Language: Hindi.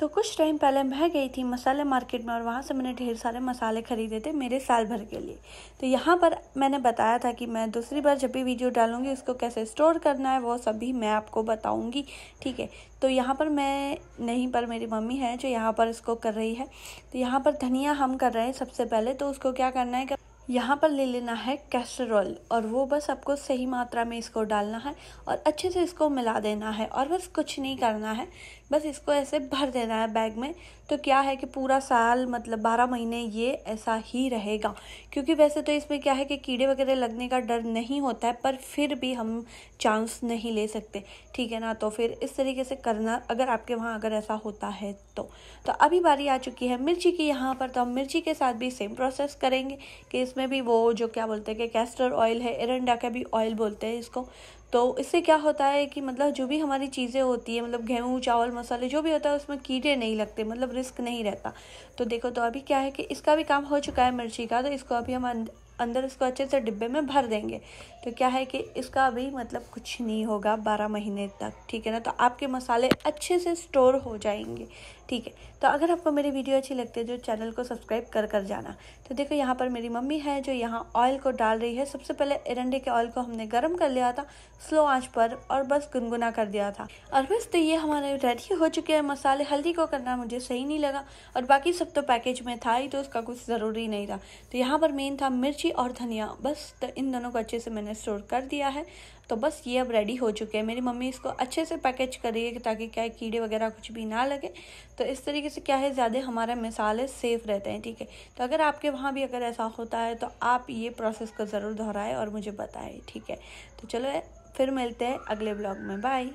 तो कुछ टाइम पहले मैं गई थी मसाले मार्केट में और वहाँ से मैंने ढेर सारे मसाले ख़रीदे थे मेरे साल भर के लिए तो यहाँ पर मैंने बताया था कि मैं दूसरी बार जब भी वीडियो डालूँगी उसको कैसे स्टोर करना है वो सभी मैं आपको बताऊँगी ठीक है तो यहाँ पर मैं नहीं पर मेरी मम्मी है जो यहाँ पर इसको कर रही है तो यहाँ पर धनिया हम कर रहे हैं सबसे पहले तो उसको क्या करना है कर... यहाँ पर ले लेना है कैस्ट्रोल और वो बस आपको सही मात्रा में इसको डालना है और अच्छे से इसको मिला देना है और बस कुछ नहीं करना है बस इसको ऐसे भर देना है बैग में तो क्या है कि पूरा साल मतलब बारह महीने ये ऐसा ही रहेगा क्योंकि वैसे तो इसमें क्या है कि कीड़े वगैरह लगने का डर नहीं होता है पर फिर भी हम चांस नहीं ले सकते ठीक है ना तो फिर इस तरीके से करना अगर आपके वहाँ अगर ऐसा होता है तो तो अभी बारी आ चुकी है मिर्ची की यहाँ पर तो हम मिर्ची के साथ भी सेम प्रोसेस करेंगे कि इसमें भी वो जो क्या बोलते हैं कि कैस्टर ऑयल है एरेंडा का भी ऑयल बोलते हैं इसको तो इससे क्या होता है कि मतलब जो भी हमारी चीज़ें होती है मतलब गेहूँ चावल मसाले जो भी होता है उसमें कीड़े नहीं लगते मतलब रिस्क नहीं रहता तो देखो तो अभी क्या है कि इसका भी काम हो चुका है मिर्ची का तो इसको अभी हम अंदर इसको अच्छे से डिब्बे में भर देंगे तो क्या है कि इसका अभी मतलब कुछ नहीं होगा बारह महीने तक ठीक है ना तो आपके मसाले अच्छे से स्टोर हो जाएंगे ठीक है तो अगर आपको मेरी वीडियो अच्छी लगती है जो चैनल को सब्सक्राइब कर कर जाना तो देखो यहाँ पर मेरी मम्मी है जो यहाँ ऑयल को डाल रही है सबसे पहले एरंडे के ऑयल को हमने गर्म कर लिया था स्लो आँच पर और बस गुनगुना कर दिया था और बस तो ये हमारे रेडी हो चुके हैं मसाले हल्दी को करना मुझे सही नहीं लगा और बाकी सब तो पैकेज में था ही तो उसका कुछ ज़रूरी नहीं था तो यहाँ पर मेन था मिर्ची और धनिया बस तो इन दोनों को अच्छे से मैंने स्टोर कर दिया है तो बस ये अब रेडी हो चुके हैं मेरी मम्मी इसको अच्छे से पैकेज कर रही है ताकि क्या कीड़े वगैरह कुछ भी ना लगे तो इस तरीके से क्या है ज़्यादा हमारे मिसाले सेफ़ रहते हैं ठीक है तो अगर आपके वहाँ भी अगर ऐसा होता है तो आप ये प्रोसेस को ज़रूर दोहराएं और मुझे बताएं ठीक है तो चलो फिर मिलते हैं अगले ब्लॉग में बाय